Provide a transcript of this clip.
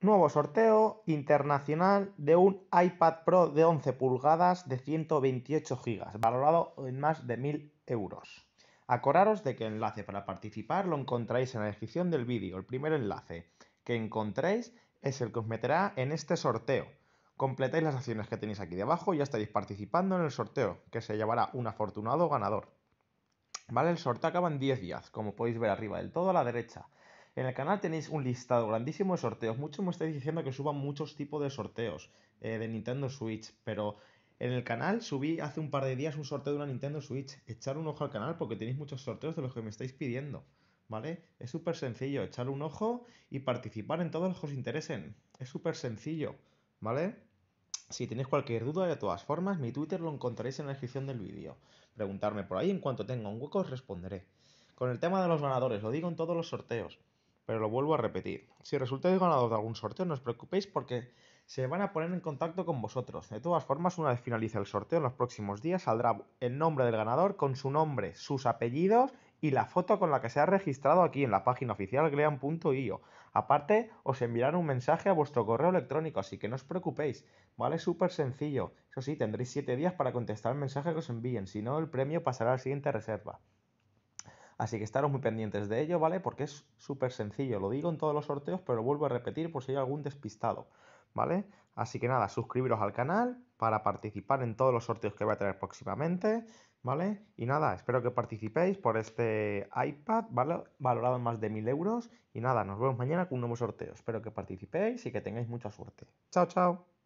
Nuevo sorteo internacional de un iPad Pro de 11 pulgadas de 128 GB, valorado en más de 1.000 euros. Acordaros de que el enlace para participar lo encontráis en la descripción del vídeo. El primer enlace que encontréis es el que os meterá en este sorteo. Completáis las acciones que tenéis aquí debajo y ya estaréis participando en el sorteo, que se llevará un afortunado ganador. ¿Vale? El sorteo acaba en 10 días, como podéis ver arriba del todo a la derecha. En el canal tenéis un listado grandísimo de sorteos. Muchos me estáis diciendo que suban muchos tipos de sorteos eh, de Nintendo Switch, pero en el canal subí hace un par de días un sorteo de una Nintendo Switch. Echar un ojo al canal porque tenéis muchos sorteos de los que me estáis pidiendo. ¿Vale? Es súper sencillo, echar un ojo y participar en todos los que os interesen. Es súper sencillo, ¿vale? Si tenéis cualquier duda, de todas formas, mi Twitter lo encontraréis en la descripción del vídeo. Preguntarme por ahí, en cuanto tenga un hueco os responderé. Con el tema de los ganadores, lo digo en todos los sorteos. Pero lo vuelvo a repetir. Si resultáis ganadores de algún sorteo, no os preocupéis porque se van a poner en contacto con vosotros. De todas formas, una vez finalice el sorteo, en los próximos días saldrá el nombre del ganador con su nombre, sus apellidos y la foto con la que se ha registrado aquí en la página oficial glean.io. Aparte, os enviarán un mensaje a vuestro correo electrónico, así que no os preocupéis, ¿vale? Súper sencillo. Eso sí, tendréis 7 días para contestar el mensaje que os envíen, si no, el premio pasará a la siguiente reserva. Así que estaros muy pendientes de ello, ¿vale? Porque es súper sencillo. Lo digo en todos los sorteos, pero lo vuelvo a repetir por si hay algún despistado, ¿vale? Así que nada, suscribiros al canal para participar en todos los sorteos que voy a tener próximamente, ¿vale? Y nada, espero que participéis por este iPad, ¿vale? Valorado en más de 1000 euros. Y nada, nos vemos mañana con un nuevo sorteo. Espero que participéis y que tengáis mucha suerte. Chao, chao.